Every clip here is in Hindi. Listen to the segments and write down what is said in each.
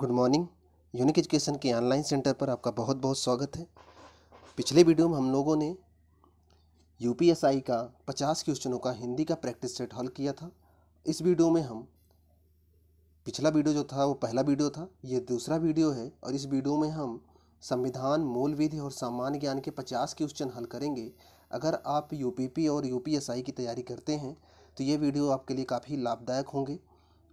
गुड मॉर्निंग यूनिक एजुकेशन के ऑनलाइन सेंटर पर आपका बहुत बहुत स्वागत है पिछले वीडियो में हम लोगों ने यूपीएसआई का 50 क्वेश्चनों का हिंदी का प्रैक्टिस सेट हल किया था इस वीडियो में हम पिछला वीडियो जो था वो पहला वीडियो था ये दूसरा वीडियो है और इस वीडियो में हम संविधान मूल विधि और सामान्य ज्ञान के पचास क्वेश्चन हल करेंगे अगर आप यू और यू की तैयारी करते हैं तो ये वीडियो आपके लिए काफ़ी लाभदायक होंगे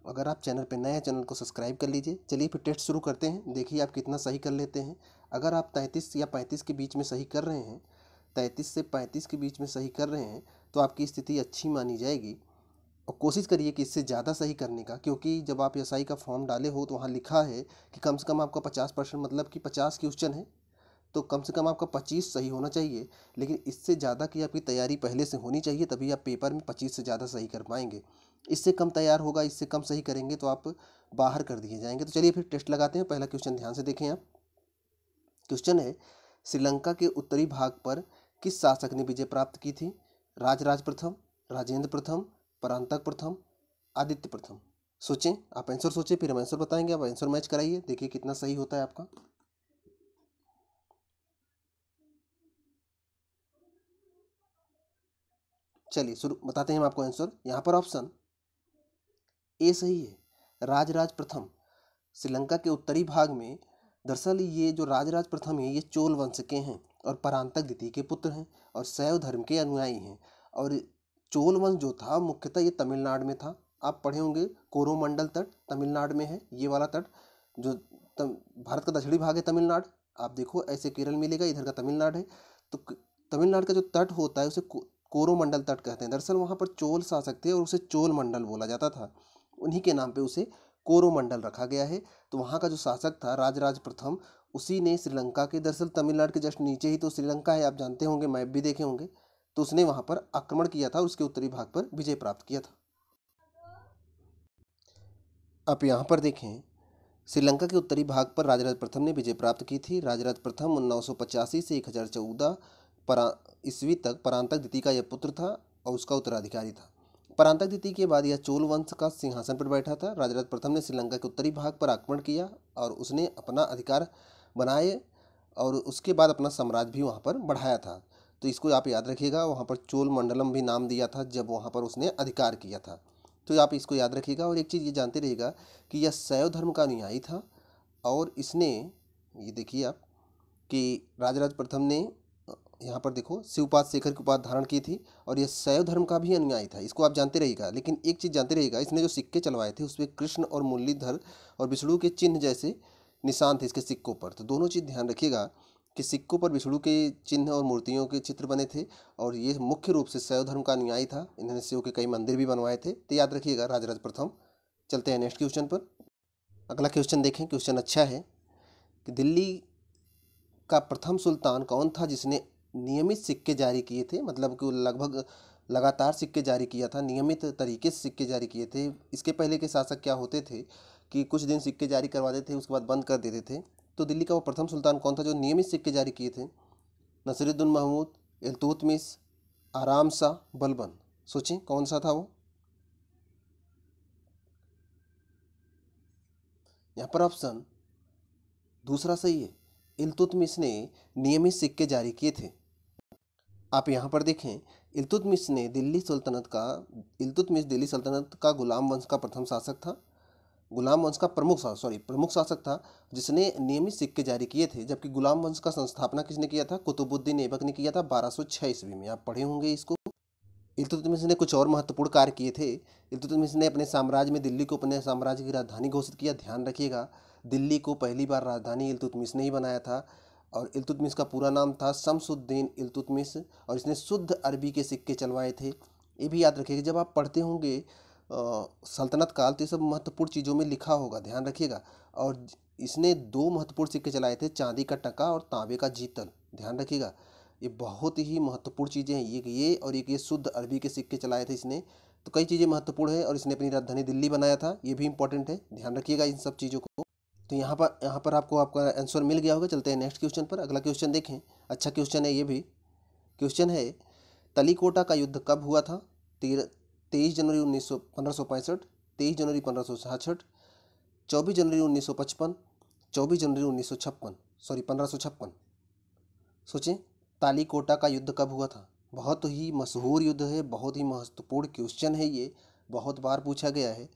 अगर आप चैनल पर नए चैनल को सब्सक्राइब कर लीजिए चलिए फिर टेस्ट शुरू करते हैं देखिए आप कितना सही कर लेते हैं अगर आप तैंतीस या पैंतीस के बीच में सही कर रहे हैं तैंतीस से पैंतीस के बीच में सही कर रहे हैं तो आपकी स्थिति अच्छी मानी जाएगी और कोशिश करिए कि इससे ज़्यादा सही करने का क्योंकि जब आप एस का फॉर्म डाले हो तो वहाँ लिखा है कि कम से कम आपका पचास परसेंट मतलब कि पचास क्वेश्चन है तो कम से कम आपका पच्चीस सही होना चाहिए लेकिन इससे ज़्यादा की आपकी तैयारी पहले से होनी चाहिए तभी आप पेपर में पच्चीस से ज़्यादा सही कर पाएंगे इससे कम तैयार होगा इससे कम सही करेंगे तो आप बाहर कर दिए जाएंगे तो चलिए फिर टेस्ट लगाते हैं पहला क्वेश्चन ध्यान से देखें आप क्वेश्चन है श्रीलंका के उत्तरी भाग पर किस शासक ने विजय प्राप्त की थी राजराज प्रथम राजेंद्र प्रथम परांतक प्रथम आदित्य प्रथम सोचें आप आंसर सोचें फिर हम आंसर बताएंगे आप आंसर मैच कराइए देखिए कितना सही होता है आपका चलिए शुरू बताते हैं हम आपको आंसर यहाँ पर ऑप्शन ये सही है राजराज प्रथम श्रीलंका के उत्तरी भाग में दरअसल ये जो राजराज प्रथम है ये चोल वंश के हैं और परांतक द्वितीय के पुत्र हैं और शैव धर्म के अनुयायी हैं और चोल वंश जो था मुख्यतः ये तमिलनाडु में था आप पढ़े होंगे कोरोमंडल तट तमिलनाडु में है ये वाला तट जो तम, भारत का दक्षिणी भाग है तमिलनाडु आप देखो ऐसे केरल मिलेगा इधर का तमिलनाडु है तो तमिलनाडु का जो तट होता है उसे कोरोमंडल तट कहते हैं दरअसल वहाँ पर चोल शासक थे और उसे चोल मंडल बोला जाता था उन्हीं के नाम पे उसे कोरोमंडल रखा गया है तो वहाँ का जो शासक था राजराज प्रथम उसी ने श्रीलंका के दरअसल तमिलनाडु के जस्ट नीचे ही तो श्रीलंका है आप जानते होंगे मैप भी देखे होंगे तो उसने वहाँ पर आक्रमण किया था उसके उत्तरी भाग पर विजय प्राप्त किया था आप यहाँ पर देखें श्रीलंका के उत्तरी भाग पर राजराज प्रथम ने विजय प्राप्त की थी राजराज प्रथम उन्नीस सौ पचासी से एक हज़ार चौदह ईस्वी तक परांतक द्वितीय का यह पुत्र था और उसका उत्तराधिकारी था परांतक द्वितीय के बाद यह चोल वंश का सिंहासन पर बैठा था राजराज प्रथम ने श्रीलंका के उत्तरी भाग पर आक्रमण किया और उसने अपना अधिकार बनाए और उसके बाद अपना साम्राज्य भी वहाँ पर बढ़ाया था तो इसको आप याद रखिएगा वहाँ पर चोल मंडलम भी नाम दिया था जब वहाँ पर उसने अधिकार किया था तो आप इसको याद रखिएगा और एक चीज़ ये जानते रहेगा कि यह शैव धर्म का अनुयायी था और इसने ये देखिए आप कि राजराज प्रथम ने यहाँ पर देखो शिवपाद शेखर की उपाध धारण की थी और यह शैव धर्म का भी अनुयायी था इसको आप जानते रहिएगा लेकिन एक चीज़ जानते रहिएगा इसने जो सिक्के चलवाए थे उसमें कृष्ण और मुरलीधर और विष्णु के चिन्ह जैसे निशान थे इसके सिक्कों पर तो दोनों चीज़ ध्यान रखिएगा कि सिक्कों पर विष्णु के चिन्ह और मूर्तियों के चित्र बने थे और ये मुख्य रूप से शैव धर्म का अनुयायी था इन्होंने शिव के कई मंदिर भी बनवाए थे तो याद रखिएगा राजराज प्रथम चलते हैं नेक्स्ट क्वेश्चन पर अगला क्वेश्चन देखें क्वेश्चन अच्छा है कि दिल्ली का प्रथम सुल्तान कौन था जिसने नियमित सिक्के जारी किए थे मतलब कि लगभग लगातार सिक्के जारी किया था नियमित तरीके से सिक्के जारी किए थे इसके पहले के शासक क्या होते थे कि कुछ दिन सिक्के जारी करवाते थे उसके बाद बंद कर देते थे तो दिल्ली का वो प्रथम सुल्तान कौन था जो नियमित सिक्के जारी किए थे नसरुद्दीन महमूद इलतुतमिस आराम शाह बलबन सोचें कौन सा था वो यहाँ पर ऑप्शन दूसरा सही है अलतुतमिस ने नियमित सिक्के जारी किए थे आप यहाँ पर देखें इल्तुतमिश ने दिल्ली सल्तनत का इल्तुतमिश दिल्ली सल्तनत का गुलाम वंश का प्रथम शासक था गुलाम वंश का प्रमुख सॉरी प्रमुख शासक था जिसने नियमित सिक्के जारी किए थे जबकि गुलाम वंश का संस्थापना किसने किया था कुतुबुद्दीन ऐबक ने किया था 1206 ईस्वी में आप पढ़े होंगे इसको इल्तुतमिश ने कुछ और महत्वपूर्ण कार्य किए थे इल्तुतमिश ने अपने साम्राज्य में दिल्ली को अपने साम्राज्य की राजधानी घोषित किया ध्यान रखिएगा दिल्ली को पहली बार राजधानी इल्तुतमिश ने ही बनाया था और इलतुतमिस का पूरा नाम था शमसुद्दीन इलतुतमिस और इसने शुद्ध अरबी के सिक्के चलवाए थे ये भी याद रखिएगा जब आप पढ़ते होंगे सल्तनत काल तो ये सब महत्वपूर्ण चीज़ों में लिखा होगा ध्यान रखिएगा और इसने दो महत्वपूर्ण सिक्के चलाए थे चांदी का टका और तांबे का जीतल ध्यान रखिएगा ये बहुत ही महत्वपूर्ण चीज़ें हैं एक ये और एक ये शुद्ध अरबी के सिक्के चलाए थे इसने तो कई चीज़ें महत्वपूर्ण है और इसने अपनी राजधानी दिल्ली बनाया था ये भी इंपॉर्टेंट है ध्यान रखिएगा इन सब चीज़ों को तो यहाँ पर यहाँ पर आपको आपका आंसर मिल गया होगा चलते हैं नेक्स्ट क्वेश्चन पर अगला क्वेश्चन देखें अच्छा क्वेश्चन है ये भी क्वेश्चन है तलीकोटा का युद्ध कब हुआ था तेरह तेईस जनवरी उन्नीस सौ पंद्रह सौ पैंसठ तेईस जनवरी पंद्रह सौ छाछठ चौबीस जनवरी उन्नीस सौ पचपन चौबीस जनवरी उन्नीस सौ छप्पन सॉरी पंद्रह सौ छप्पन सोचें तालीकोटा का युद्ध कब हुआ था बहुत ही मशहूर युद्ध है बहुत ही महत्वपूर्ण क्वेश्चन है ये बहुत बार पूछा गया है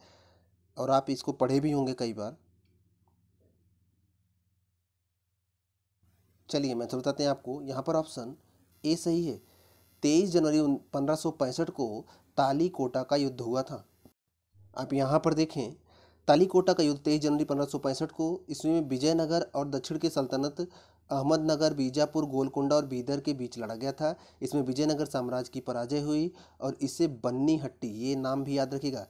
और आप इसको पढ़े भी होंगे कई बार चलिए मैं तो बताते हैं आपको यहाँ पर ऑप्शन ए सही है तेईस जनवरी पंद्रह को ताली कोटा का युद्ध हुआ था आप यहाँ पर देखें ताली कोटा का युद्ध तेईस जनवरी पंद्रह को इसमें विजयनगर और दक्षिण की सल्तनत अहमदनगर बीजापुर गोलकुंडा और बीदर के बीच लड़ा गया था इसमें विजयनगर साम्राज्य की पराजय हुई और इससे बन्नी हट्टी ये नाम भी याद रखिएगा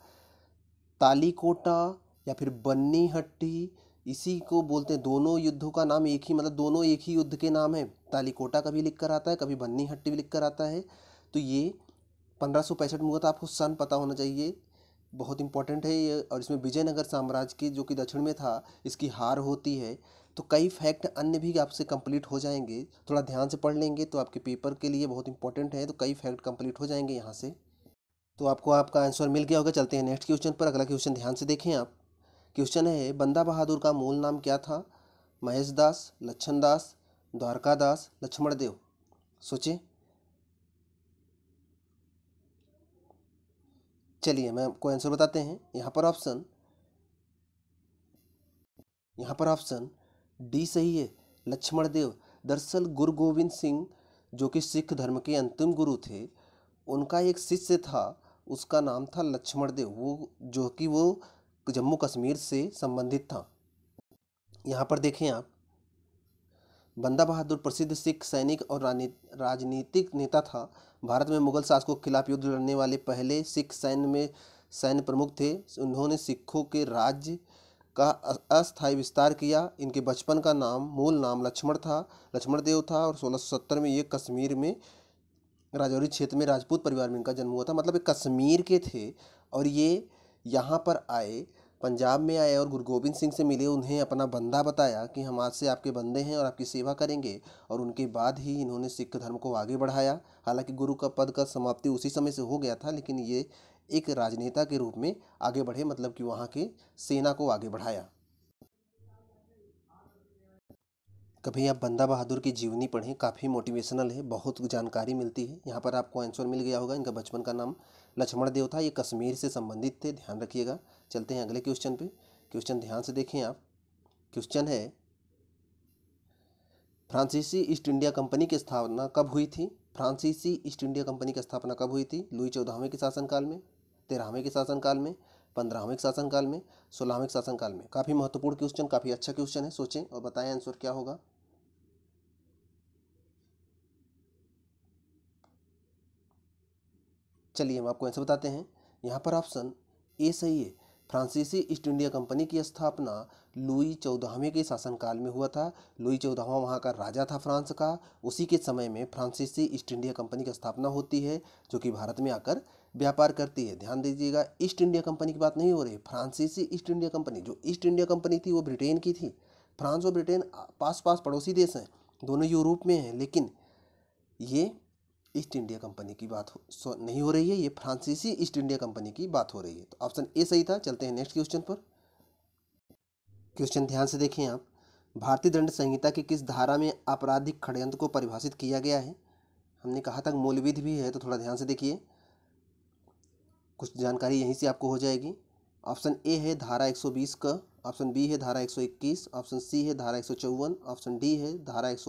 तालीकोटा या फिर बन्नी हट्टी इसी को बोलते हैं दोनों युद्धों का नाम एक ही मतलब दोनों एक ही युद्ध के नाम है तालीकोटा कभी लिख कर आता है कभी बन्नी हट्टी भी लिख कर आता है तो ये पंद्रह सौ पैंसठ मुगत आपको सन पता होना चाहिए बहुत इंपॉर्टेंट है ये और इसमें विजयनगर साम्राज्य की जो कि दक्षिण में था इसकी हार होती है तो कई फैक्ट अन्य भी आपसे कंप्लीट हो जाएंगे थोड़ा ध्यान से पढ़ लेंगे तो आपके पेपर के लिए बहुत इंपॉर्टेंट है तो कई फैक्ट कंप्लीट हो जाएंगे यहाँ से तो आपको आपका आंसर मिल गया होगा चलते हैं नेक्स्ट क्वेश्चन पर अगला क्वेश्चन ध्यान से देखें आप क्वेश्चन है बंदा बहादुर का मूल नाम क्या था महेश दास लक्षण दास द्वारका दास लक्ष्मण देव सोचे चलिए मैं आपको आंसर बताते हैं यहाँ पर ऑप्शन यहाँ पर ऑप्शन डी सही है लक्ष्मण देव दरअसल गुरु गोविंद सिंह जो कि सिख धर्म के अंतिम गुरु थे उनका एक शिष्य था उसका नाम था लक्ष्मण देव वो जो कि वो जम्मू कश्मीर से संबंधित था यहाँ पर देखें आप बंदा बहादुर प्रसिद्ध सिख सैनिक और राजनीतिक नेता था भारत में मुगल शासकों के खिलाफ युद्ध लड़ने वाले पहले सिख सैन्य में सैन्य प्रमुख थे उन्होंने सिखों के राज्य का अस्थायी विस्तार किया इनके बचपन का नाम मूल नाम लक्ष्मण था लक्ष्मण देव था और 1670 में ये कश्मीर में राजौरी क्षेत्र में राजपूत परिवार में इनका जन्म हुआ था मतलब ये कश्मीर के थे और ये यहाँ पर आए पंजाब में आए और गुरु गोबिंद सिंह से मिले उन्हें अपना बंदा बताया कि हम आज से आपके बंदे हैं और आपकी सेवा करेंगे और उनके बाद ही इन्होंने सिख धर्म को आगे बढ़ाया हालांकि गुरु का पद का समाप्ति उसी समय से हो गया था लेकिन ये एक राजनेता के रूप में आगे बढ़े मतलब कि वहाँ के सेना को आगे बढ़ाया कभी आप बंदा बहादुर की जीवनी पढ़ें काफ़ी मोटिवेशनल है बहुत जानकारी मिलती है यहाँ पर आपको आंसर मिल गया होगा इनका बचपन का नाम लक्ष्मण देव था ये कश्मीर से संबंधित थे ध्यान रखिएगा चलते हैं अगले क्वेश्चन पे क्वेश्चन ध्यान से देखें आप क्वेश्चन है फ्रांसीसी ईस्ट इंडिया कंपनी की स्थापना कब हुई थी फ्रांसीसी ईस्ट इंडिया कंपनी की स्थापना कब हुई थी लुई चौदहवें के शासनकाल में तेरहवें के शासनकाल में पंद्रहवें के शासनकाल में सोलहवें के शासनकाल में काफ़ी महत्वपूर्ण क्वेश्चन काफ़ी अच्छा क्वेश्चन है सोचें और बताएं आंसर क्या होगा चलिए हम आपको आंसर बताते हैं यहाँ पर ऑप्शन ए सही है फ्रांसीसी ईस्ट इंडिया कंपनी की स्थापना लुई चौदहवें के शासनकाल में हुआ था लुई चौदहवा वहाँ का राजा था फ्रांस का उसी के समय में फ्रांसीसी ईस्ट इंडिया कंपनी की स्थापना होती है जो कि भारत में आकर व्यापार करती है ध्यान दीजिएगा ईस्ट इंडिया कंपनी की बात नहीं हो रही फ्रांसीसी ईस्ट इंडिया कंपनी जो ईस्ट इंडिया कंपनी थी वो ब्रिटेन की थी फ्रांस और ब्रिटेन पास पास पड़ोसी देश हैं दोनों यूरोप में हैं लेकिन ये ईस्ट इंडिया कंपनी की बात हो नहीं हो रही है ये फ्रांसीसी ईस्ट इंडिया कंपनी की बात हो रही है तो ऑप्शन ए सही था चलते हैं नेक्स्ट क्वेश्चन पर क्वेश्चन ध्यान से देखें आप भारतीय दंड संहिता की किस धारा में आपराधिक षडयंत्र को परिभाषित किया गया है हमने कहा था मूलविध भी है तो थोड़ा ध्यान से देखिए कुछ जानकारी यहीं से आपको हो जाएगी ऑप्शन ए है धारा एक का ऑप्शन बी है धारा एक ऑप्शन सी है धारा एक ऑप्शन डी है धारा एक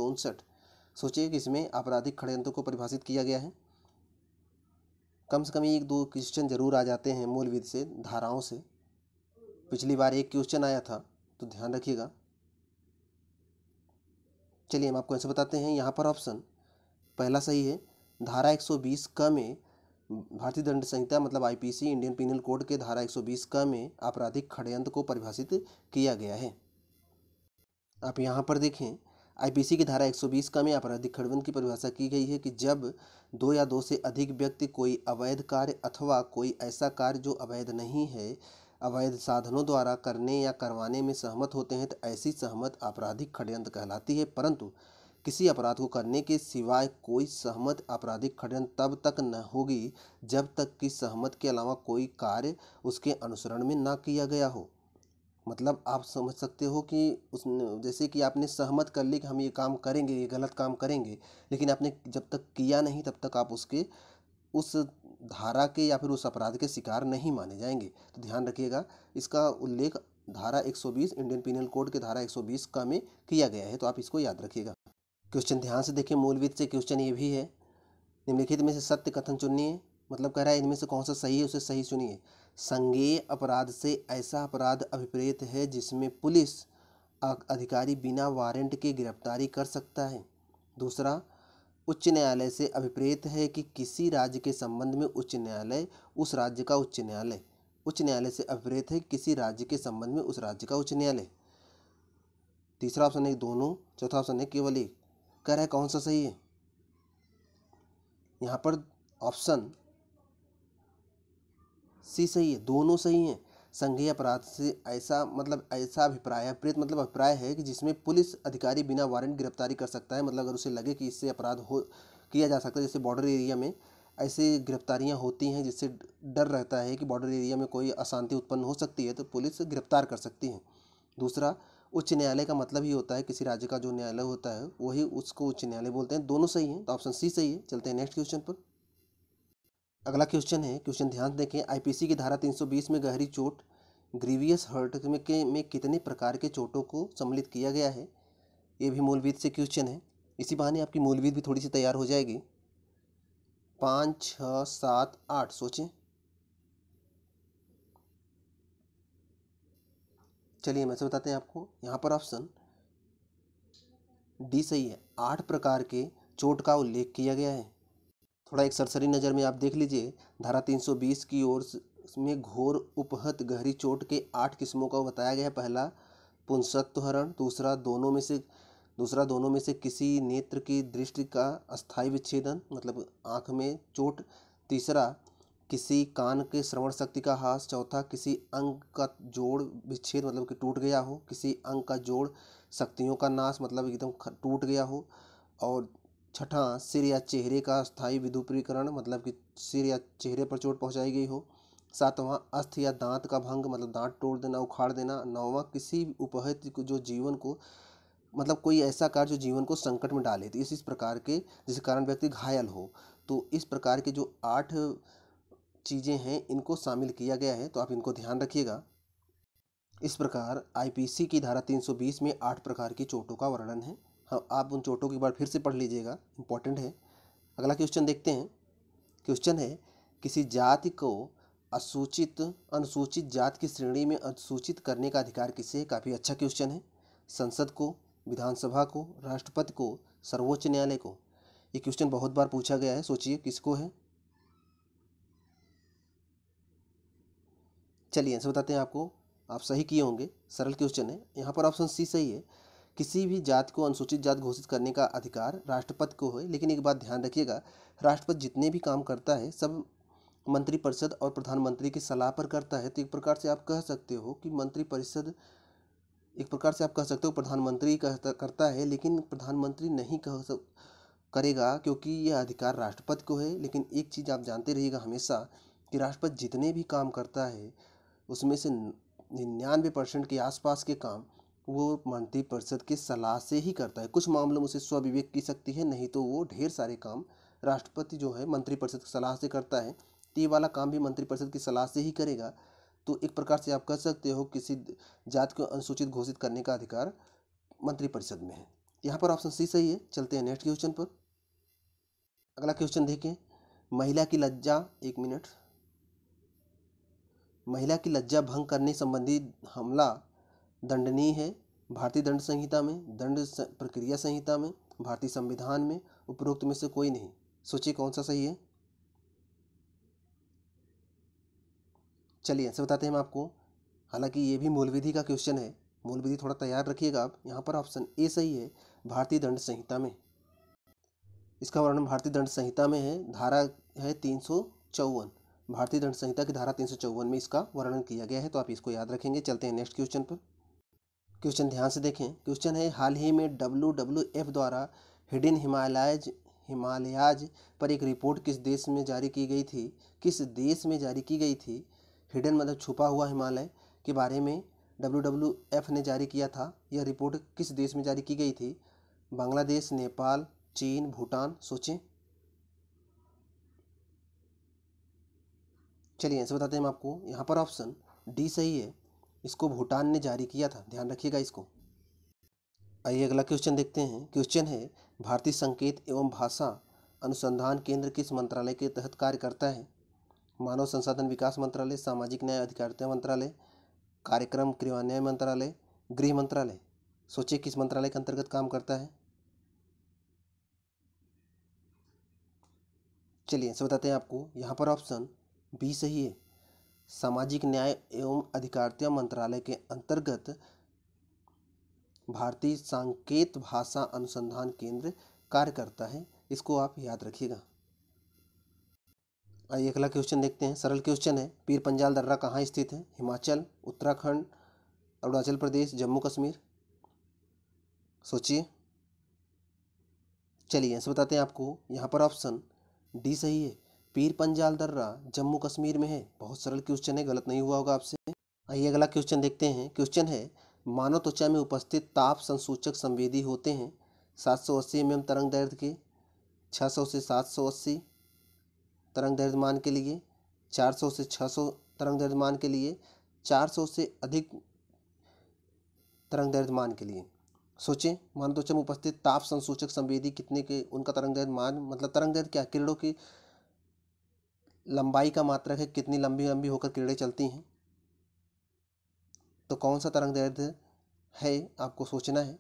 सोचिए कि इसमें आपराधिक षडयंत्र को परिभाषित किया गया है कम से कम एक दो क्वेश्चन ज़रूर आ जाते हैं मूलविद से धाराओं से पिछली बार एक क्वेश्चन आया था तो ध्यान रखिएगा चलिए हम आपको ऐसे बताते हैं यहाँ पर ऑप्शन पहला सही है धारा 120 का में भारतीय दंड संहिता मतलब आईपीसी इंडियन पिनल कोड के धारा 120 का में आपराधिक षडयंत्र को परिभाषित किया गया है आप यहाँ पर देखें आईपीसी की धारा 120 का में आपराधिक खंडन की परिभाषा की गई है कि जब दो या दो से अधिक व्यक्ति कोई अवैध कार्य अथवा कोई ऐसा कार्य जो अवैध नहीं है अवैध साधनों द्वारा करने या करवाने में सहमत होते हैं तो ऐसी सहमत आपराधिक षड्यंत्र कहलाती है परंतु किसी अपराध को करने के सिवाय कोई सहमत आपराधिक षड्यंत्र तब तक न होगी जब तक कि सहमत के अलावा कोई कार्य उसके अनुसरण में ना किया गया हो मतलब आप समझ सकते हो कि उस जैसे कि आपने सहमत कर ली कि हम ये काम करेंगे ये गलत काम करेंगे लेकिन आपने जब तक किया नहीं तब तक आप उसके उस धारा के या फिर उस अपराध के शिकार नहीं माने जाएंगे तो ध्यान रखिएगा इसका उल्लेख धारा 120 इंडियन पिनल कोड के धारा 120 का में किया गया है तो आप इसको याद रखिएगा क्वेश्चन ध्यान से देखिए मूलविद से क्वेश्चन ये भी है निम्नलिखित में से सत्य कथन चुननी है मतलब कह रहा है इनमें से कौन सा सही है उसे सही सुनिए संज्ञेय अपराध से ऐसा अपराध अभिप्रेत है जिसमें पुलिस अधिकारी बिना वारंट के गिरफ्तारी कर सकता है दूसरा उच्च न्यायालय से अभिप्रेत है कि किसी राज्य के संबंध में उच्च न्यायालय उस राज्य का उच्च न्यायालय उच्च न्यायालय से अभिप्रेत है कि किसी राज्य के संबंध में उस राज्य का उच्च न्यायालय तीसरा ऑप्शन है दोनों चौथा ऑप्शन है केवल एक कह रहा है कौन सा सही है यहाँ पर ऑप्शन सी सही है दोनों सही हैं संघीय अपराध से ऐसा मतलब ऐसा अभिप्राय प्रेत मतलब अभिप्राय है कि जिसमें पुलिस अधिकारी बिना वारंट गिरफ्तारी कर सकता है मतलब अगर उसे लगे कि इससे अपराध हो किया जा सकता है जैसे बॉर्डर एरिया में ऐसे गिरफ्तारियां होती हैं जिससे डर रहता है कि बॉर्डर एरिया में कोई अशांति उत्पन्न हो सकती है तो पुलिस गिरफ्तार कर सकती है दूसरा उच्च न्यायालय का मतलब ही होता है किसी राज्य का जो न्यायालय होता है वही उसको उच्च न्यायालय बोलते हैं दोनों सही हैं तो ऑप्शन सी सही है चलते हैं नेक्स्ट क्वेश्चन पर अगला क्वेश्चन है क्वेश्चन ध्यान देखें आईपीसी की धारा 320 में गहरी चोट ग्रीवियस हर्ट में के में कितने प्रकार के चोटों को सम्मिलित किया गया है ये भी मूलविद से क्वेश्चन है इसी बहाने आपकी मूलविद भी थोड़ी सी तैयार हो जाएगी पाँच छः सात आठ सोचें चलिए मैं से बताते हैं आपको यहाँ पर ऑप्शन डी सही है आठ प्रकार के चोट का उल्लेख किया गया है थोड़ा एक सरसरी नज़र में आप देख लीजिए धारा 320 की ओर में घोर उपहत गहरी चोट के आठ किस्मों का बताया गया है पहला पुंसत्वहरण दूसरा दोनों में से दूसरा दोनों में से किसी नेत्र की दृष्टि का अस्थायी विच्छेदन मतलब आँख में चोट तीसरा किसी कान के श्रवण शक्ति का हास चौथा किसी अंग का जोड़ विच्छेद मतलब कि टूट गया हो किसी अंग का जोड़ शक्तियों का नाश मतलब एकदम टूट गया हो और छठा सिर या चेहरे का स्थायी विदुपरीकरण मतलब कि सिर या चेहरे पर चोट पहुंचाई गई हो सातवां अस्थ या दांत का भंग मतलब दांत तोड़ देना उखाड़ देना नौवां किसी उपहित जो जीवन को मतलब कोई ऐसा कार्य जो जीवन को संकट में डाले तो इस इस प्रकार के जिस कारण व्यक्ति घायल हो तो इस प्रकार के जो आठ चीज़ें हैं इनको शामिल किया गया है तो आप इनको ध्यान रखिएगा इस प्रकार आईपीसी की धारा 320 में आठ प्रकार की चोटों का वर्णन है हाँ आप उन चोटों की बार फिर से पढ़ लीजिएगा इम्पोर्टेंट है अगला क्वेश्चन देखते हैं क्वेश्चन है किसी जाति को असूचित अनुसूचित जात की श्रेणी में अनुसूचित करने का अधिकार किसे काफ़ी अच्छा क्वेश्चन है संसद को विधानसभा को राष्ट्रपति को सर्वोच्च न्यायालय को ये क्वेश्चन बहुत बार पूछा गया है सोचिए किसको है चलिए आंसर बताते हैं आपको आप सही किए होंगे सरल क्वेश्चन है यहाँ पर ऑप्शन सी सही है किसी भी जात को अनुसूचित जात घोषित करने का अधिकार राष्ट्रपति को है लेकिन एक बात ध्यान रखिएगा राष्ट्रपति जितने भी काम करता है सब मंत्रिपरिषद और प्रधानमंत्री की सलाह पर करता है तो एक प्रकार से आप कह सकते हो कि मंत्रिपरिषद एक प्रकार से आप कह सकते हो प्रधानमंत्री कहता करता है लेकिन प्रधानमंत्री नहीं कह सक करेगा क्योंकि यह अधिकार राष्ट्रपति को है लेकिन एक चीज़ आप जानते रहिएगा हमेशा कि राष्ट्रपति जितने भी काम करता है उसमें से निन्यानवे परसेंट के आसपास के काम वो मंत्रिपरिषद की सलाह से ही करता है कुछ मामलों में उसे स्वविवेक की शक्ति है नहीं तो वो ढेर सारे काम राष्ट्रपति जो है मंत्रिपरिषद की सलाह से करता है तो ये वाला काम भी मंत्रिपरिषद की सलाह से ही करेगा तो एक प्रकार से आप कह सकते हो किसी जात को अनुसूचित घोषित करने का अधिकार मंत्रिपरिषद में है यहाँ पर ऑप्शन सी सही है चलते हैं नेक्स्ट क्वेश्चन पर अगला क्वेश्चन देखें महिला की लज्जा एक मिनट महिला की लज्जा भंग करने संबंधी हमला दंडनीय है भारतीय दंड संहिता में दंड प्रक्रिया संहिता में भारतीय संविधान में उपरोक्त में से कोई नहीं सोचिए कौन सा सही है चलिए ऐसे बताते हैं हम आपको हालांकि ये भी मूल विधि का क्वेश्चन है मूल विधि थोड़ा तैयार रखिएगा आप यहाँ पर ऑप्शन ए सही है भारतीय दंड संहिता में इसका वर्णन भारतीय दंड संहिता में है धारा है तीन सौ चौवन भारतीय दंड संहिता की धारा तीन सौ चौवन में इसका वर्णन किया गया है तो आप इसको याद रखेंगे चलते हैं नेक्स्ट क्वेश्चन पर क्वेश्चन ध्यान से देखें क्वेश्चन है हाल ही में डब्ल्यू डब्ल्यू एफ द्वारा हिडन हिमालयाज हिमालयाज पर एक रिपोर्ट किस देश में जारी की गई थी किस देश में जारी की गई थी हिडन मतलब छुपा हुआ हिमालय के बारे में डब्ल्यू डब्ल्यू एफ ने जारी किया था यह रिपोर्ट किस देश में जारी की गई थी बांग्लादेश नेपाल चीन भूटान सोचें चलिए ऐसे बताते हैं हम आपको यहाँ पर ऑप्शन डी सही है इसको भूटान ने जारी किया था ध्यान रखिएगा इसको आइए अगला क्वेश्चन देखते हैं क्वेश्चन है भारतीय संकेत एवं भाषा अनुसंधान केंद्र किस मंत्रालय के तहत कार्य करता है मानव संसाधन विकास मंत्रालय सामाजिक न्याय अधिकारिता मंत्रालय कार्यक्रम क्रियान्वयन मंत्रालय गृह मंत्रालय सोचिए किस मंत्रालय के अंतर्गत काम करता है चलिए सब बताते हैं आपको यहाँ पर ऑप्शन बी सही है सामाजिक न्याय एवं अधिकारिता मंत्रालय के अंतर्गत भारतीय सांकेत भाषा अनुसंधान केंद्र कार्य करता है इसको आप याद रखिएगा आइए अगला क्वेश्चन देखते हैं सरल क्वेश्चन है पीर पंजाल दर्रा कहाँ स्थित है हिमाचल उत्तराखंड अरुणाचल प्रदेश जम्मू कश्मीर सोचिए चलिए ऐसे बताते हैं आपको यहाँ पर ऑप्शन डी सही है पीर पंजाल दर्रा जम्मू कश्मीर में है बहुत सरल क्वेश्चन है गलत नहीं हुआ होगा आपसे आइए अगला क्वेश्चन देखते हैं क्वेश्चन है मानव त्वचा में उपस्थित ताप संसूचक संवेदी होते हैं सात सौ अस्सी एम एम तरंग दर्द के छः सौ से सात सौ अस्सी तरंग दर्द मान के लिए चार सौ से छः सौ तरंग दर्द मान के लिए चार सौ से अधिक तरंग दर्द मान के लिए सोचें मानव त्वचा में उपस्थित ताप संसूचक संवेदी कितने के उनका तरंग दर्द मान मतलब तरंग दर्द क्या किरणों की लंबाई का मात्रक है कितनी लंबी लंबी होकर किरणें चलती हैं तो कौन सा तरंग दैर्ध्य है आपको सोचना है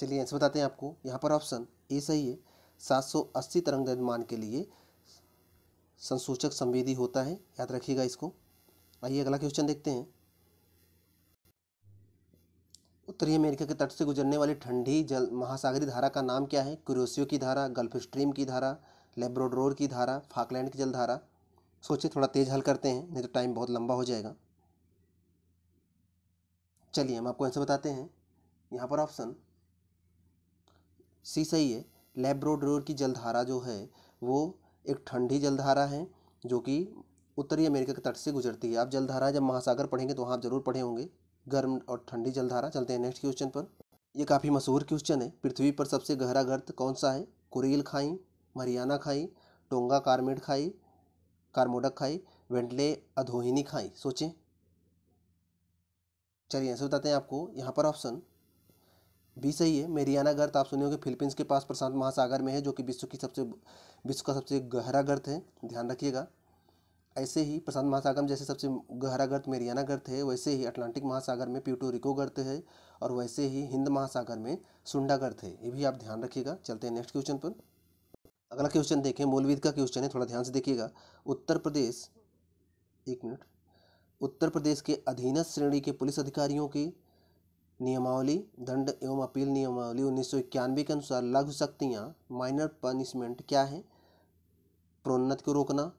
चलिए आंसर बताते हैं आपको यहाँ पर ऑप्शन ए सही है सात सौ अस्सी तरंग दैर्ध्य मान के लिए संसूचक संवेदी होता है याद रखिएगा इसको आइए अगला क्वेश्चन देखते हैं उत्तरी अमेरिका के तट से गुजरने वाली ठंडी जल महासागरी धारा का नाम क्या है क्यूरोसियो की धारा गल्फ स्ट्रीम की धारा लेब्रोड्रोर की धारा फाकलैंड की जलधारा सोचिए थोड़ा तेज हल करते हैं नहीं तो टाइम बहुत लंबा हो जाएगा चलिए हम आपको आंसर बताते हैं यहाँ पर ऑप्शन सी सही है लेब्रोड्रोर की जलधारा जो है वो एक ठंडी जलधारा है जो कि उत्तरी अमेरिका के तट से गुजरती है आप जलधारा जब महासागर पढ़ेंगे तो वहाँ आप ज़रूर पढ़े होंगे गर्म और ठंडी जलधारा चलते हैं नेक्स्ट क्वेश्चन पर ये काफ़ी मशहूर क्वेश्चन है पृथ्वी पर सबसे गहरा गर्त कौन सा है कुरील खाई मरियाना खाई टोंगा कार्मेट खाई कार्मोडक खाई वेंटले अधोहिनी खाई सोचें चलिए ऐसे बताते हैं आपको यहाँ पर ऑप्शन बी सही है मेरियाना गर्त आप सुने होंगे फिलीपींस के पास प्रशांत महासागर में है जो कि विश्व की सबसे विश्व का सबसे गहरा गर्त है ध्यान रखिएगा ऐसे ही प्रशांत महासागर में जैसे सबसे गहरा गर्त मेरियाना गर्त है वैसे ही अटलांटिक महासागर में प्यूटो रिको गर्त है और वैसे ही हिंद महासागर में सुंडा गर्त है ये भी आप ध्यान रखिएगा चलते हैं नेक्स्ट क्वेश्चन पर अगला क्वेश्चन देखें मूलविद का क्वेश्चन है थोड़ा ध्यान से देखिएगा उत्तर प्रदेश एक मिनट उत्तर प्रदेश के अधीनस्थ श्रेणी के पुलिस अधिकारियों की नियमावली दंड एवं अपील नियमावली उन्नीस सौ इक्यानवे के अनुसार लघु शक्तियाँ माइनर पनिशमेंट क्या है प्रोन्नत को रोकना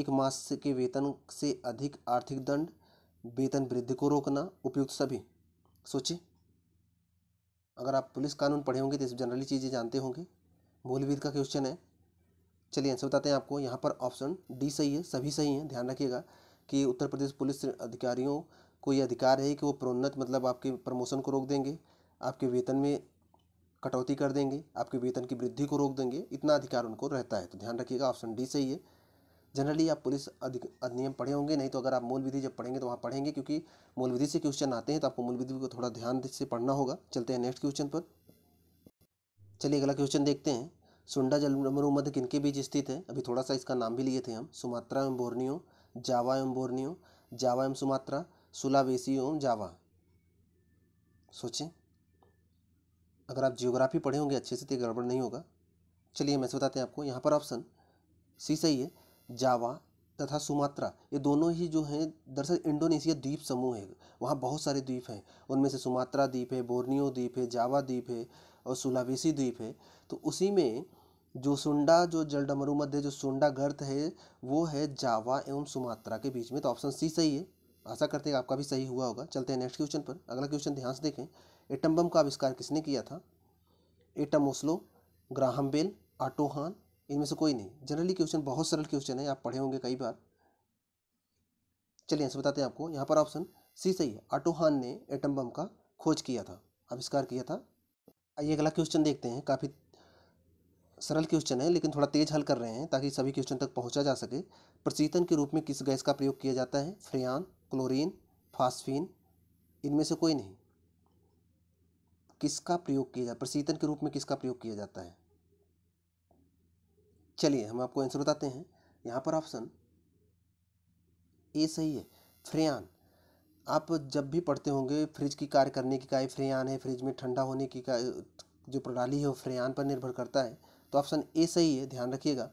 एक मास के वेतन से अधिक आर्थिक दंड वेतन वृद्धि को रोकना उपयुक्त सभी सोचिए अगर आप पुलिस कानून पढ़े होंगे तो इस जनरली चीज़ें जानते होंगे मूलविद का क्वेश्चन है चलिए आंसर बताते हैं आपको यहाँ पर ऑप्शन डी सही है सभी सही हैं ध्यान रखिएगा कि उत्तर प्रदेश पुलिस अधिकारियों को ये अधिकार है कि वो प्रोन्नत मतलब आपके प्रमोशन को रोक देंगे आपके वेतन में कटौती कर देंगे आपके वेतन की वृद्धि को रोक देंगे इतना अधिकार उनको रहता है तो ध्यान रखिएगा ऑप्शन डी सही है जनरली आप पुलिस अधिनियम पढ़े होंगे नहीं तो अगर आप मूल विधि जब पढ़ेंगे तो वहाँ पढ़ेंगे क्योंकि मूल विधि से क्वेश्चन आते हैं तो आपको मूल विधि को थोड़ा ध्यान से पढ़ना होगा चलते हैं नेक्स्ट क्वेश्चन पर चलिए अगला क्वेश्चन देखते हैं सुंडा जलमरू मध्य के बीच स्थित है अभी थोड़ा सा इसका नाम भी लिए थे हम सुमात्रा एवं बोर्नियो जावा एवं बोर्नियो जावा एवं सुमात्रा सुलावेसी एवं जावा सोचें अगर आप जियोग्राफी पढ़े होंगे अच्छे से तो गड़बड़ नहीं होगा चलिए मैं बताते हैं आपको यहाँ पर ऑप्शन सी सही है जावा तथा सुमात्रा ये दोनों ही जो हैं दरअसल इंडोनेशिया द्वीप समूह है वहाँ बहुत सारे द्वीप हैं उनमें से सुमात्रा द्वीप है बोर्नियो द्वीप है जावा द्वीप है और सुलावेसी द्वीप है तो उसी में जो सुंडा जो जलडमरू मध्य जो सुंडा गर्त है वो है जावा एवं सुमात्रा के बीच में तो ऑप्शन सी सही है आशा करते हैं आपका भी सही हुआ होगा चलते हैं नेक्स्ट क्वेश्चन पर अगला क्वेश्चन ध्यान से देखें एटम्बम का आविष्कार किसने किया था atom Oslo Graham Bell Otto Hahn इनमें से कोई नहीं जनरली क्वेश्चन बहुत सरल क्वेश्चन है आप पढ़े होंगे कई बार चलिए ऐसे बताते हैं आपको यहाँ पर ऑप्शन सी सही है आटोहान ने एटम बम का खोज किया था आविष्कार किया था आइए अगला क्वेश्चन देखते हैं काफ़ी सरल क्वेश्चन है लेकिन थोड़ा तेज हल कर रहे हैं ताकि सभी क्वेश्चन तक पहुंचा जा सके प्रचीतन के रूप में किस गैस का प्रयोग किया जाता है फ्रियान क्लोरीन फास्फीन इनमें से कोई नहीं किसका प्रयोग किया जाता है प्रचीतन के रूप में किसका प्रयोग किया जाता है चलिए हम आपको आंसर बताते हैं यहाँ पर ऑप्शन ए सही है फ्रेन आप जब भी पढ़ते होंगे फ्रिज की कार्य करने की काई फ्रेयान है फ्रिज में ठंडा होने की का जो प्रणाली है वो फ्रेयान पर निर्भर करता है तो ऑप्शन ए सही है ध्यान रखिएगा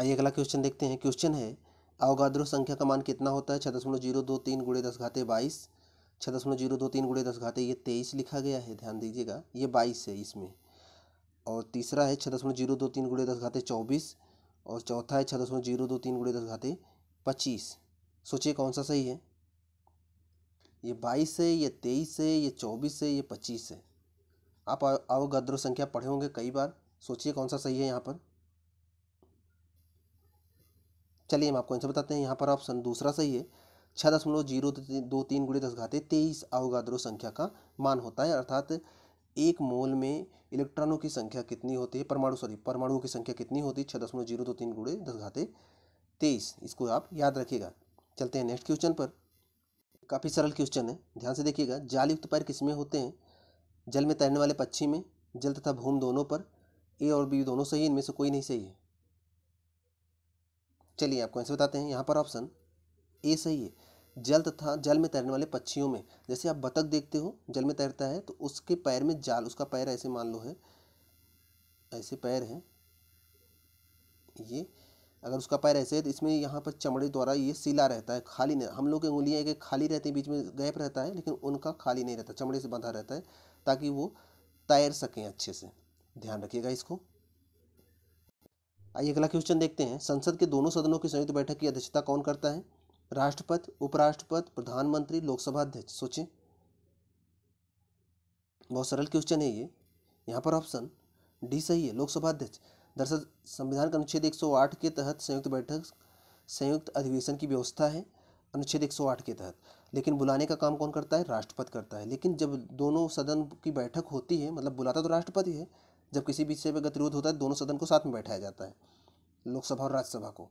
आइए अगला क्वेश्चन देखते हैं क्वेश्चन है अवगाद्रो संख्या का मान कितना होता है छः दशमलव जीरो दो तीन गुड़े दस घाते बाईस छः दशमलव जीरो दो तीन गुड़े दस घाते ये तेईस लिखा गया है ध्यान दीजिएगा ये बाईस है इसमें और तीसरा है छः दशमलव जीरो दो तीन गुड़े दस घाते चौबीस और चौथा है छः दशमलव जीरो दो तीन गुड़े दस घाते पच्चीस सोचिए कौन सा सही है ये बाईस है ये तेईस है ये चौबीस है ये पच्चीस है आप अवगद्र संख्या पढ़े होंगे कई बार सोचिए कौन सा सही है यहाँ पर चलिए हम आपको आंसर बताते हैं यहाँ पर ऑप्शन दूसरा सही है छः दशमलव जीरो दो तीन गुड़े दस घाते तेईस अवगाद्रो संख्या का मान होता है अर्थात एक मोल में इलेक्ट्रॉनों की संख्या कितनी होती है परमाणु सॉरी परमाणुओं की संख्या कितनी होती है छः दशमलव जीरो दो तीन गुड़े दस घाते तेईस इसको आप याद रखिएगा चलते हैं नेक्स्ट क्वेश्चन पर काफ़ी सरल क्वेश्चन है ध्यान से देखिएगा जालयुक्त पैर किसमें होते हैं जल में तैरने वाले पक्षी में जल तथा भूम दोनों पर ए और बी दोनों सही है इनमें से कोई नहीं सही है चलिए आपको ऐसे बताते हैं यहाँ पर ऑप्शन ए सही है जल तथा जल में तैरने वाले पक्षियों में जैसे आप बतख देखते हो जल में तैरता है तो उसके पैर में जाल उसका पैर ऐसे मान लो है ऐसे पैर हैं ये अगर उसका पैर ऐसे है तो इसमें यहाँ पर चमड़े द्वारा ये सिला रहता है खाली नहीं हम लोग की उंगलियाँ एक खाली रहती हैं बीच में गैप रहता है लेकिन उनका खाली नहीं रहता चमड़े से बंधा रहता है ताकि वो तैर सकें अच्छे से ध्यान रखिएगा इसको आइए अगला क्वेश्चन देखते हैं संसद के दोनों सदनों की संयुक्त बैठक की अध्यक्षता कौन करता है राष्ट्रपति उपराष्ट्रपति प्रधानमंत्री लोकसभा अध्यक्ष सोचें बहुत सरल क्वेश्चन है ये यहाँ पर ऑप्शन डी सही है लोकसभा अध्यक्ष दरअसल संविधान का अनुच्छेद 108 के तहत संयुक्त बैठक संयुक्त अधिवेशन की व्यवस्था है अनुच्छेद 108 के तहत लेकिन बुलाने का काम कौन करता है राष्ट्रपति करता है लेकिन जब दोनों सदन की बैठक होती है मतलब बुलाता तो राष्ट्रपति है जब किसी विषय पर गतिरोध होता है दोनों सदन को साथ में बैठाया जाता है लोकसभा और राज्यसभा को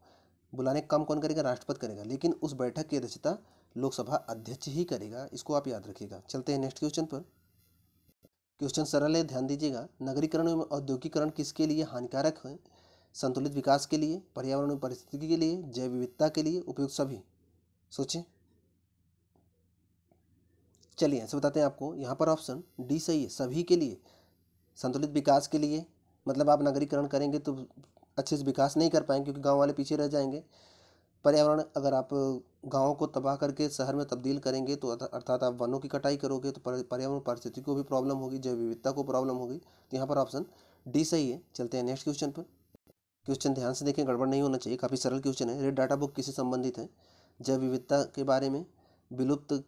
बुलाने का काम कौन करेगा राष्ट्रपति करेगा लेकिन उस बैठक की अध्यक्षता लोकसभा अध्यक्ष ही करेगा इसको आप याद रखिएगा चलते हैं नेक्स्ट क्वेश्चन पर क्वेश्चन सरल है ध्यान दीजिएगा नगरीकरण एवं औद्योगिकरण किसके लिए हानिकारक है संतुलित विकास के लिए पर्यावरण एवं परिस्थिति के लिए जैव विविधता के लिए उपयुक्त सभी सोचें चलिए ऐसे बताते हैं आपको यहाँ पर ऑप्शन डी सही है सभी के लिए संतुलित विकास के लिए मतलब आप नगरीकरण करेंगे तो अच्छे से विकास नहीं कर पाएंगे क्योंकि गाँव वाले पीछे रह जाएंगे पर्यावरण अगर आप गाँव को तबाह करके शहर में तब्दील करेंगे तो अर्थात आप वनों की कटाई करोगे तो पर्यावरण परिस्थिति को भी प्रॉब्लम होगी जैव विविधता को प्रॉब्लम होगी तो यहाँ पर ऑप्शन डी सही है चलते हैं नेक्स्ट क्वेश्चन पर क्वेश्चन ध्यान से देखें गड़बड़ नहीं होना चाहिए काफ़ी सरल क्वेश्चन है रेड डाटा बुक किसी संबंधित है जैव विविधता के बारे में विलुप्त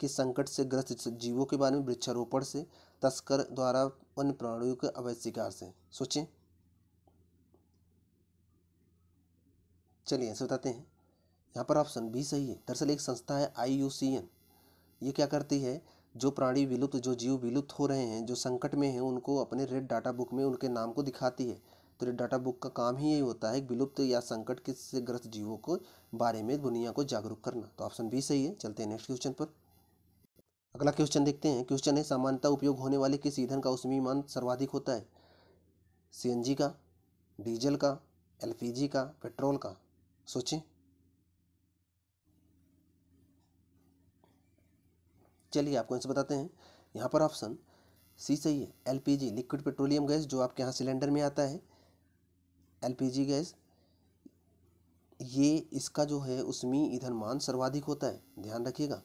के संकट से ग्रस्त जीवों के बारे में वृक्षारोपण से तस्कर द्वारा वन्य प्राणियों के अवैध शिकार से सोचें चलिए ऐसे बताते हैं यहाँ पर ऑप्शन बी सही है दरअसल एक संस्था है आई ये क्या करती है जो प्राणी विलुप्त जो जीव विलुप्त हो रहे हैं जो संकट में हैं उनको अपने रेड डाटा बुक में उनके नाम को दिखाती है तो रेड डाटा बुक का काम ही यही होता है विलुप्त या संकट के से ग्रस्त जीवों को बारे में दुनिया को जागरूक करना तो ऑप्शन बी सही है चलते हैं नेक्स्ट क्वेश्चन पर अगला क्वेश्चन देखते हैं क्वेश्चन है सामान्यतः उपयोग होने वाले किस ईंधन का उसमें मान सर्वाधिक होता है सी का डीजल का एल का पेट्रोल का सोचें चलिए आपको आंसर बताते हैं यहाँ पर ऑप्शन सी सही है एलपीजी लिक्विड पेट्रोलियम गैस जो आपके यहाँ सिलेंडर में आता है एलपीजी गैस ये इसका जो है उसमें इधर मान सर्वाधिक होता है ध्यान रखिएगा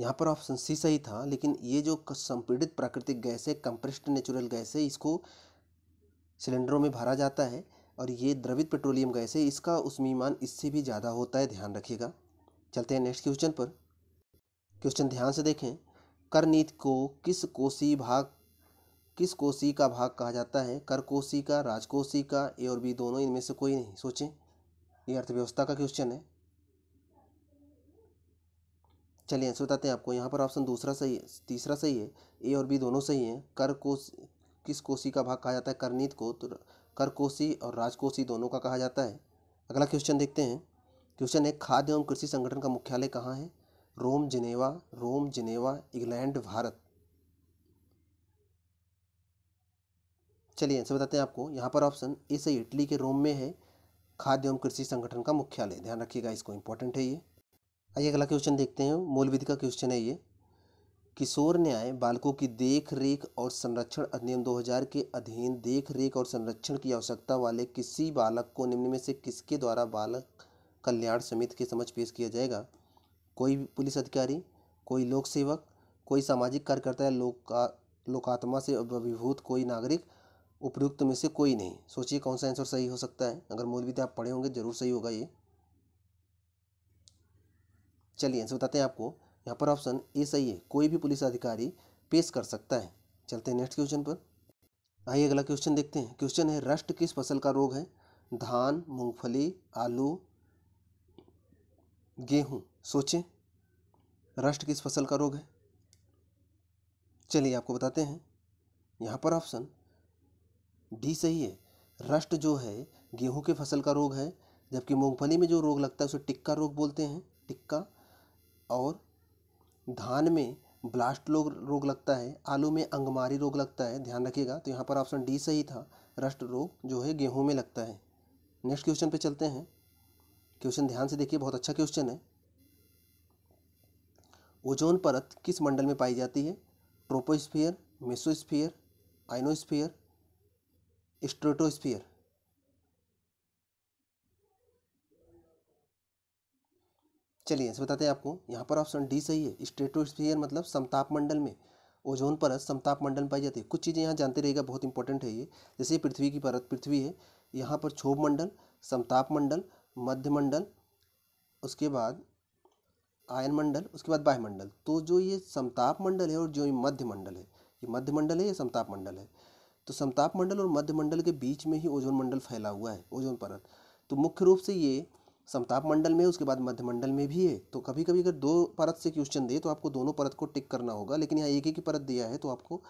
यहाँ पर ऑप्शन सी सही था लेकिन ये जो संपीड़ित प्राकृतिक गैस है कंप्रेस्ड नेचुरल गैस है इसको सिलेंडरों में भरा जाता है और ये द्रवित पेट्रोलियम गैस है इसका उसमीमान इससे भी ज़्यादा होता है ध्यान रखिएगा चलते हैं नेक्स्ट क्वेश्चन पर क्वेश्चन ध्यान से देखें कर नीति को किस कोसी भाग किस कोसी का भाग कहा जाता है कर कोसी का राजकोसी का ए और बी दोनों इनमें से कोई नहीं सोचें ये अर्थव्यवस्था का क्वेश्चन है चलिए आंसर बताते हैं आपको यहाँ पर ऑप्शन दूसरा सही है तीसरा सही है ए और बी दोनों सही हैं कर कोस किस कोसी का भाग कहा जाता है करनीत को तो कर कोसी और राजकोसी दोनों का कहा जाता है अगला क्वेश्चन देखते हैं क्वेश्चन है खाद्य एवं कृषि संगठन का मुख्यालय कहाँ है Rome Geneva Rome Geneva England Bharat चलिए आंसर बताते हैं आपको यहाँ पर ऑप्शन ए सही इटली के रोम में है खाद्य एवं कृषि संगठन का मुख्यालय ध्यान रखिएगा इसको इंपॉर्टेंट है ये आइए अगला क्वेश्चन देखते हैं मूल विधि का क्वेश्चन है ये किशोर न्याय बालकों की देख रेख और संरक्षण अधिनियम 2000 के अधीन देख रेख और संरक्षण की आवश्यकता वाले किसी बालक को निम्न में से किसके द्वारा बालक कल्याण समिति के समक्ष पेश किया जाएगा कोई पुलिस अधिकारी कोई लोक सेवक कोई सामाजिक कार्यकर्ता या लोका लोकात्मा से अभिभूत कोई नागरिक उपयुक्त में से कोई नहीं सोचिए कौन सा आंसर सही हो सकता है अगर मूल आप पढ़े होंगे जरूर सही होगा ये चलिए आंसर बताते हैं आपको यहाँ पर ऑप्शन ए सही है कोई भी पुलिस अधिकारी पेश कर सकता है चलते हैं नेक्स्ट क्वेश्चन पर आइए अगला क्वेश्चन देखते हैं क्वेश्चन है रष्ट किस फसल का रोग है धान मूंगफली आलू गेहूं सोचें रष्ट किस फसल का रोग है चलिए आपको बताते हैं यहाँ पर ऑप्शन डी सही है रष्ट जो है गेहूं के फसल का रोग है जबकि मूंगफली में जो रोग लगता है उसे टिक्का रोग बोलते हैं टिक्का और धान में ब्लास्ट लोग रोग लगता है आलू में अंगमारी रोग लगता है ध्यान रखिएगा तो यहाँ पर ऑप्शन डी सही था रष्ट रोग जो है गेहूँ में लगता है नेक्स्ट क्वेश्चन पे चलते हैं क्वेश्चन ध्यान से देखिए बहुत अच्छा क्वेश्चन है ओजोन परत किस मंडल में पाई जाती है ट्रोपोस्फियर मेसोस्फियर आइनोस्फियर स्ट्रेटोस्फियर चलिए ऐसे बताते हैं आपको यहाँ पर ऑप्शन डी सही है स्ट्रेटोस्फीयर मतलब समताप मंडल में ओजोन परत समताप मंडल पाई जाती है कुछ चीज़ें यहाँ जानते रहेगा बहुत इंपॉर्टेंट है ये जैसे पृथ्वी की परत पृथ्वी है यहाँ पर क्षोभ मंडल समताप मंडल मध्य मंडल उसके बाद आयन मंडल उसके बाद वायुमंडल तो जो ये समताप मंडल है और जो ये मध्य मंडल है ये मध्य मंडल है ये समताप मंडल है तो समताप मंडल और मध्य मंडल के बीच में ही ओजोन मंडल फैला हुआ है ओजोन परत तो मुख्य रूप से ये समताप मंडल में उसके बाद मध्य मंडल में भी है तो कभी कभी अगर दो परत से क्वेश्चन दे तो आपको दोनों परत को टिक करना होगा लेकिन यहाँ एक एक ही परत दिया है तो आपको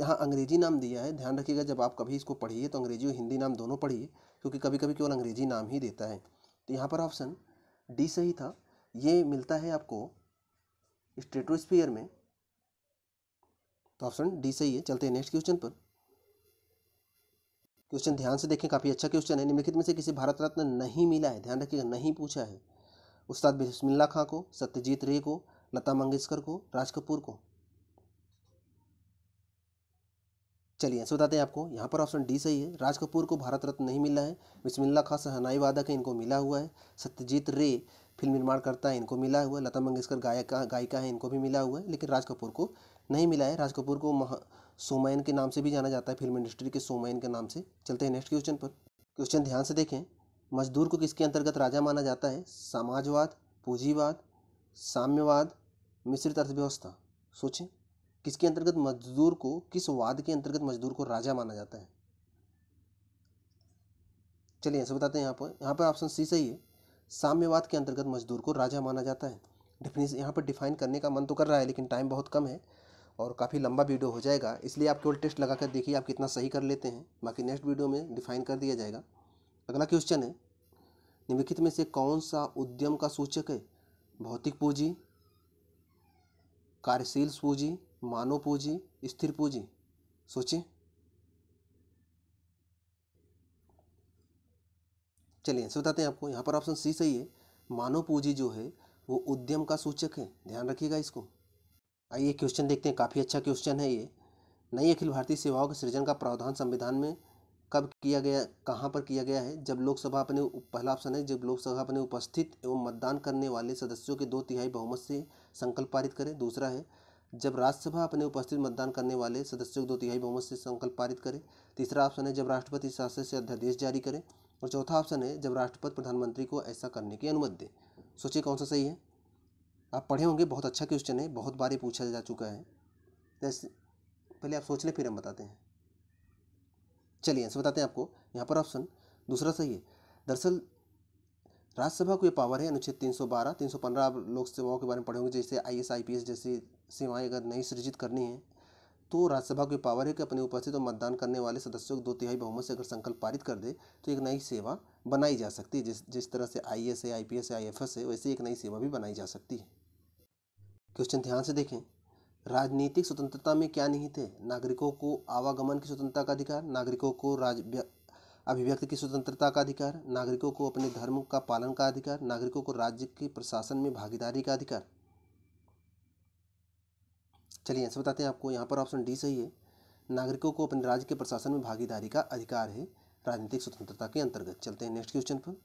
यहाँ अंग्रेजी नाम दिया है ध्यान रखिएगा जब आप कभी इसको पढ़िए तो अंग्रेजी और हिंदी नाम दोनों पढ़िए क्योंकि कभी कभी केवल अंग्रेजी नाम ही देता है तो यहाँ पर ऑप्शन डी सही था ये मिलता है आपको स्टेटोस्फीयर में तो ऑप्शन डी सही है चलते हैं नेक्स्ट क्वेश्चन पर क्वेश्चन ध्यान से देखें काफ़ी अच्छा क्वेश्चन है निम्नलिखित में से किसी भारत रत्न नहीं मिला है ध्यान रखिएगा नहीं पूछा है उस्ताद बिस्मिल्ला खां को सत्यजीत रे को लता मंगेशकर को राज कपूर को चलिए ऐसे बताते हैं आपको यहाँ पर ऑप्शन डी सही है राज कपूर को भारत रत्न नहीं मिला है बिस्मिल्ला खां सहनाई वादक है इनको मिला हुआ है सत्यजीत रे फिल्म निर्माण करता है इनको मिला हुआ है लता मंगेशकर गायिका गायिका है इनको भी मिला हुआ है लेकिन राज कपूर को नहीं मिला है राज कपूर को महा सोमायन के नाम से भी जाना जाता है फिल्म इंडस्ट्री के सोमायन के नाम से चलते हैं नेक्स्ट क्वेश्चन पर क्वेश्चन ध्यान से देखें मजदूर को किसके अंतर्गत राजा माना जाता है समाजवाद पूंजीवाद साम्यवाद मिश्रित अर्थव्यवस्था सोचें किसके अंतर्गत मजदूर को किस वाद के अंतर्गत मजदूर को राजा माना जाता है चलिए ऐसे बताते हैं यहाँ पर यहाँ पर ऑप्शन सी सही है साम्यवाद के अंतर्गत मजदूर को राजा माना जाता है डिफिनेस यहाँ पर डिफाइन करने का मन तो कर रहा है लेकिन टाइम बहुत कम है और काफ़ी लंबा वीडियो हो जाएगा इसलिए आप केवल टेस्ट लगा कर देखिए आप कितना सही कर लेते हैं बाकी नेक्स्ट वीडियो में डिफाइन कर दिया जाएगा अगला क्वेश्चन है निम्नलिखित में से कौन सा उद्यम का सूचक है भौतिक पूंजी कार्यशील पूंजी मानव पूंजी स्थिर पूंजी सोचिए चलिए आंसर बताते हैं आपको यहाँ पर ऑप्शन सी सही है मानव पूंजी जो है वो उद्यम का सूचक है ध्यान रखिएगा इसको आइए क्वेश्चन देखते हैं काफ़ी अच्छा क्वेश्चन है ये नई अखिल भारतीय सेवाओं के सृजन का प्रावधान संविधान में कब किया गया कहाँ पर किया गया है जब लोकसभा अपने पहला ऑप्शन है जब लोकसभा अपने उपस्थित एवं मतदान करने वाले सदस्यों के दो तिहाई बहुमत से संकल्प पारित करें दूसरा है जब राज्यसभा अपने उपस्थित मतदान करने वाले सदस्यों के दो तिहाई बहुमत से संकल्प पारित करे तीसरा ऑप्शन है जब राष्ट्रपति शासन से अध्यादेश जारी करें और चौथा ऑप्शन है जब राष्ट्रपति प्रधानमंत्री को ऐसा करने की अनुमति दे सोचिए कौन सा सही है आप पढ़े होंगे बहुत अच्छा क्वेश्चन है बहुत बार ही पूछा जा चुका है पहले आप सोच लें फिर हम बताते हैं चलिए ऐसे बताते हैं आपको यहाँ पर ऑप्शन दूसरा सही है दरअसल राज्यसभा को ये पावर है अनुच्छेद 312, 315 आप लोक सेवाओं के बारे में पढ़े होंगे जैसे I I S P S जैसी सेवाएँ अगर नई सृजित करनी है तो राज्यसभा को ये पावर है कि अपने उपस्थित और तो मतदान करने वाले सदस्यों को दो तिहाई बहुमत से अगर संकल्प पारित कर दे तो एक नई सेवा बनाई जा सकती है जिस जिस तरह से आई एस है आई पी है आई एफ एस है वैसे एक नई सेवा भी बनाई जा सकती है क्वेश्चन ध्यान से देखें राजनीतिक स्वतंत्रता में क्या निहित है नागरिकों को आवागमन की स्वतंत्रता का अधिकार नागरिकों को राज अभिव्यक्ति की स्वतंत्रता का अधिकार नागरिकों को अपने धर्म का पालन का अधिकार नागरिकों को राज्य के प्रशासन में भागीदारी का अधिकार चलिए ऐसे बताते हैं आपको यहाँ पर ऑप्शन डी सही है नागरिकों को अपने राज्य के प्रशासन में भागीदारी का अधिकार है राजनीतिक स्वतंत्रता के अंतर्गत चलते हैं नेक्स्ट क्वेश्चन पर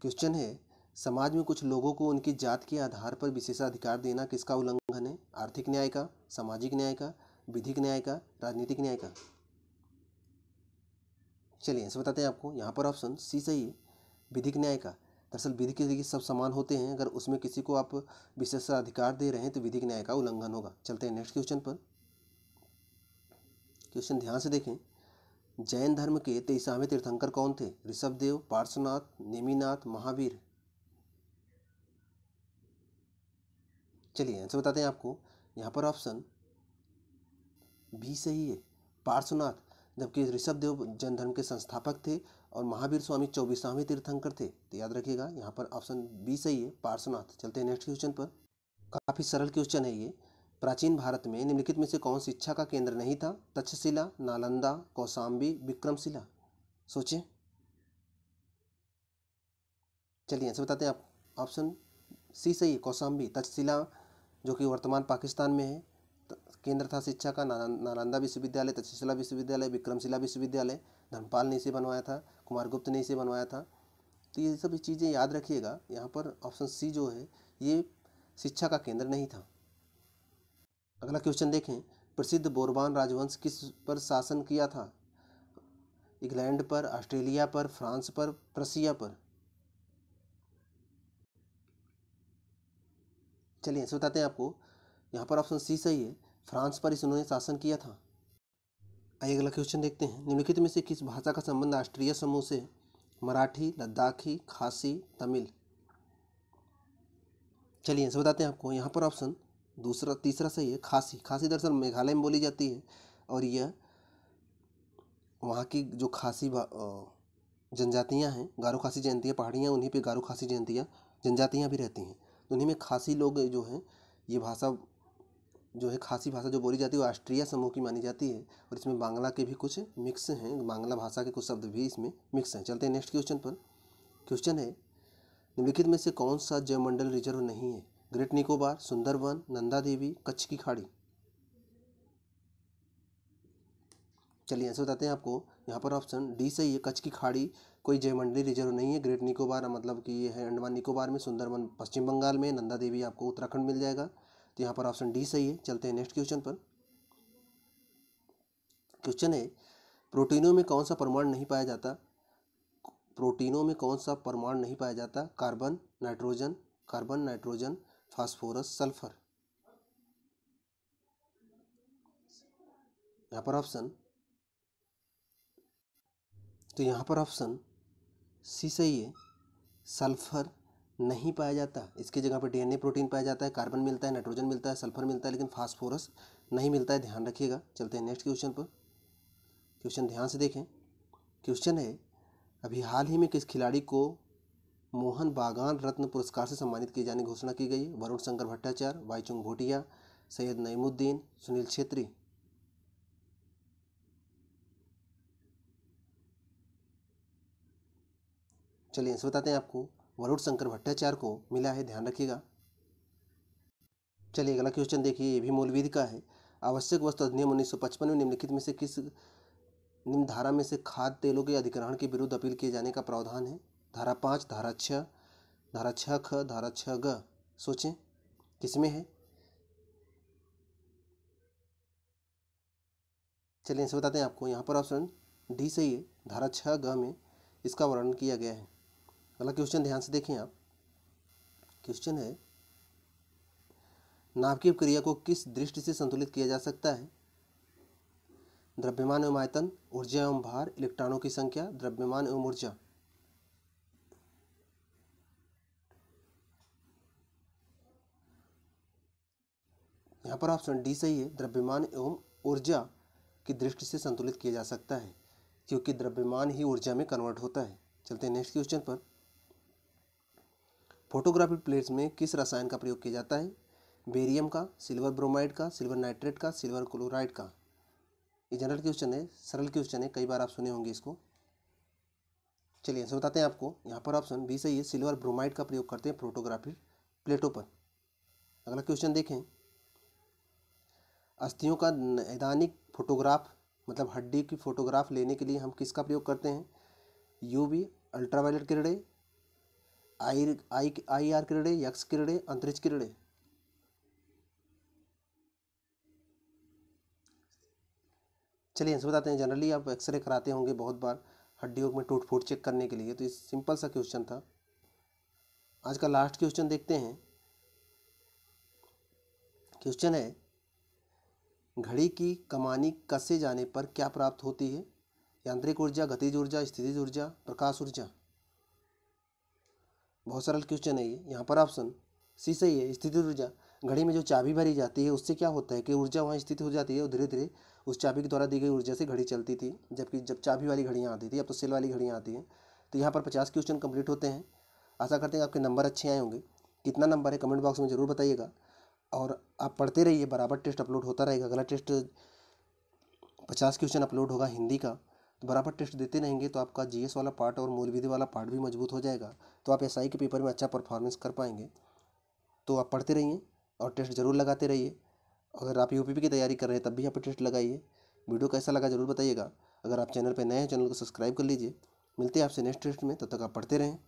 क्वेश्चन है समाज में कुछ लोगों को उनकी जात के आधार पर विशेषाधिकार देना किसका उल्लंघन है आर्थिक न्याय का सामाजिक न्याय का विधिक न्याय का राजनीतिक न्याय का चलिए ऐसे बताते हैं आपको यहाँ पर ऑप्शन सी सही है विधिक न्याय का दरअसल विधि के लिए सब समान होते हैं अगर उसमें किसी को आप विशेष अधिकार दे रहे हैं तो विधिक न्याय का उल्लंघन होगा चलते हैं नेक्स्ट क्वेश्चन पर क्वेश्चन ध्यान से देखें जैन धर्म के तेईसवें तीर्थंकर कौन थे ऋषभदेव पार्श्वनाथ नेमिनाथ महावीर चलिए आंसर बताते हैं आपको यहाँ पर ऑप्शन बी सही है पार्श्वनाथ जबकि ऋषभदेव जैन धर्म के संस्थापक थे और महावीर स्वामी चौबीसवें तीर्थंकर थे तो याद रखिएगा यहाँ पर ऑप्शन बी सही है पार्श्वनाथ चलते हैं नेक्स्ट क्वेश्चन पर काफ़ी सरल क्वेश्चन है ये प्राचीन भारत में निम्नलिखित में से कौन शिक्षा का केंद्र नहीं था तक्षशिला नालंदा कौशाम्बी विक्रमशिला सोचें चलिए आंसर बताते हैं आप ऑप्शन सी सही है कौशाम्बी तक्षशिला जो कि वर्तमान पाकिस्तान में है केंद्र था शिक्षा का नालंदा विश्वविद्यालय तक्षशिला विश्वविद्यालय विक्रमशिला विश्वविद्यालय धर्मपाल ने इसे बनवाया था कुमार गुप्त ने इसे बनवाया था तो ये सभी चीज़ें याद रखिएगा यहाँ पर ऑप्शन सी जो है ये शिक्षा का केंद्र नहीं था अगला क्वेश्चन देखें प्रसिद्ध बोरबान राजवंश किस पर शासन किया था इंग्लैंड पर ऑस्ट्रेलिया पर फ्रांस पर प्रसिया पर चलिए ऐसे बताते हैं आपको यहाँ पर ऑप्शन सी सही है फ्रांस पर इस उन्होंने शासन किया था आइए अगला क्वेश्चन देखते हैं निम्नलिखित में से किस भाषा का संबंध राष्ट्रीय समूह से मराठी लद्दाखी खासी तमिल चलिए ऐसे बताते हैं आपको यहाँ पर ऑप्शन दूसरा तीसरा सही है खासी खासी दरअसल मेघालय में बोली जाती है और यह वहाँ की जो खासी जनजातियाँ हैं गारो खासी जयंतियाँ पहाड़ियाँ उन्हीं पे गारो खासी जयंतियाँ जनजातियाँ भी रहती हैं उन्हीं में खासी लोग जो हैं ये भाषा जो है खासी भाषा जो बोली जाती है वो राष्ट्रीय समूह की मानी जाती है और इसमें बांग्ला के भी कुछ मिक्स हैं बांग्ला भाषा के कुछ शब्द भी इसमें मिक्स हैं चलते हैं नेक्स्ट क्वेश्चन पर क्वेश्चन है निम्नलिखित में से कौन सा जयमंडल रिजर्व नहीं है ग्रेट निकोबार सुंदरवन नंदा देवी कच्छ की खाड़ी चलिए ऐसे बताते हैं आपको यहाँ पर ऑप्शन डी सही है कच्छ की खाड़ी कोई जयमंडली रिजर्व नहीं है ग्रेट निकोबार मतलब कि ये है अंडमान निकोबार में सुंदरबन पश्चिम बंगाल में नंदा देवी आपको उत्तराखंड मिल जाएगा तो यहाँ पर ऑप्शन डी सही है चलते हैं नेक्स्ट क्वेश्चन पर क्वेश्चन है प्रोटीनों में कौन सा प्रमाण नहीं पाया जाता प्रोटीनों में कौन सा प्रमाण नहीं पाया जाता carbon nitrogen carbon nitrogen phosphorus sulphur यहाँ पर ऑप्शन तो यहाँ पर ऑप्शन सी सही है सल्फर नहीं पाया जाता इसकी जगह पर डीएनए प्रोटीन पाया जाता है कार्बन मिलता है नाइट्रोजन मिलता है सल्फर मिलता है लेकिन फास्फोरस नहीं मिलता है ध्यान रखिएगा चलते हैं नेक्स्ट क्वेश्चन पर क्वेश्चन ध्यान से देखें क्वेश्चन है अभी हाल ही में किस खिलाड़ी को मोहन बागान रत्न पुरस्कार से सम्मानित किए जाने की घोषणा की गई वरुण शंकर भट्टाचार्य वाईचुंग भोटिया सैयद नईमुद्दीन सुनील छेत्री चलिए इनसे बताते हैं आपको वरुण शंकर भट्टाचार्य को मिला है ध्यान रखिएगा चलिए अगला क्वेश्चन देखिए ये भी मूलविधि का है आवश्यक वस्तु अधिनियम उन्नीस में निम्नलिखित में से किस निम्न धारा में से खाद्य तेलों के अधिग्रहण के विरुद्ध अपील किए जाने का प्रावधान है धारा पाँच धारा छः धारा छः ख धारा छः ग सोचें किसमें है चलिए इसे बताते हैं आपको यहाँ पर ऑप्शन डी सही है धारा छः ग में इसका वर्णन किया गया है पहला क्वेश्चन ध्यान से देखें आप क्वेश्चन है नाभिकीय क्रिया को किस दृष्टि से संतुलित किया जा सकता है द्रव्यमान एवं आयतन ऊर्जा एवं भार इलेक्ट्रॉनों की संख्या द्रव्यमान एवं ऊर्जा यहाँ पर ऑप्शन डी सही है द्रव्यमान एवं ऊर्जा की दृष्टि से संतुलित किया जा सकता है क्योंकि द्रव्यमान ही ऊर्जा में कन्वर्ट होता है चलते हैं नेक्स्ट क्वेश्चन पर फोटोग्राफी प्लेट्स में किस रसायन का प्रयोग किया जाता है बेरियम का सिल्वर ब्रोमाइड का सिल्वर नाइट्रेट का सिल्वर क्लोराइड का ये जनरल क्वेश्चन है सरल क्वेश्चन है कई बार आप सुने होंगे इसको चलिए आंसर बताते हैं आपको यहाँ पर ऑप्शन बी सही है सिल्वर ब्रोमाइड का प्रयोग करते हैं फोटोग्राफी प्लेटों पर अगला क्वेश्चन देखें अस्थियों का नैदानिक फोटोग्राफ मतलब हड्डी की फोटोग्राफ लेने के लिए हम किसका प्रयोग करते हैं यूवी अल्ट्रावायलेट किरणें आई आई आई आर किरणें यक्ष किरणें अंतरिक्ष किरणें चलिए आंसर बताते हैं जनरली आप एक्सरे कराते होंगे बहुत बार हड्डियों में टूट फूट चेक करने के लिए तो ये सिंपल सा क्वेश्चन था आज का लास्ट क्वेश्चन देखते हैं क्वेश्चन है घड़ी की कमानी कसे जाने पर क्या प्राप्त होती है यांत्रिक ऊर्जा गतिज ऊर्जा स्थितिज ऊर्जा प्रकाश ऊर्जा बहुत सरल क्वेश्चन है ये यहाँ पर ऑप्शन सी सही है स्थिति ऊर्जा घड़ी में जो चाबी भरी जाती है उससे क्या होता है कि ऊर्जा वहाँ स्थित हो जाती है और धीरे धीरे उस चाबी के द्वारा दी गई ऊर्जा से घड़ी चलती थी जबकि जब चाबी वाली घड़ियाँ आती थी अब तो सेल वाली घड़ियाँ आती हैं तो यहाँ पर पचास क्वेश्चन कंप्लीट होते हैं आशा करते हैं आपके नंबर अच्छे आए होंगे कितना नंबर है कमेंट बॉक्स में ज़रूर बताइएगा और आप पढ़ते रहिए बराबर टेस्ट अपलोड होता रहेगा अगला टेस्ट पचास क्वेश्चन अपलोड होगा हिंदी का बराबर टेस्ट देते रहेंगे तो आपका जी वाला पार्ट और मूल विधि वाला पार्ट भी मजबूत हो जाएगा तो आप एस के पेपर में अच्छा परफॉर्मेंस कर पाएंगे तो आप पढ़ते रहिए और टेस्ट ज़रूर लगाते रहिए अगर आप यू की तैयारी कर रहे हैं तब भी आप पर टेस्ट लगाइए वीडियो कैसा लगा ज़रूर बताइएगा अगर आप चैनल पर नए हैं चैनल को सब्सक्राइब कर लीजिए मिलते हैं आपसे नेक्स्ट टेस्ट में तब तो तक आप पढ़ते रहें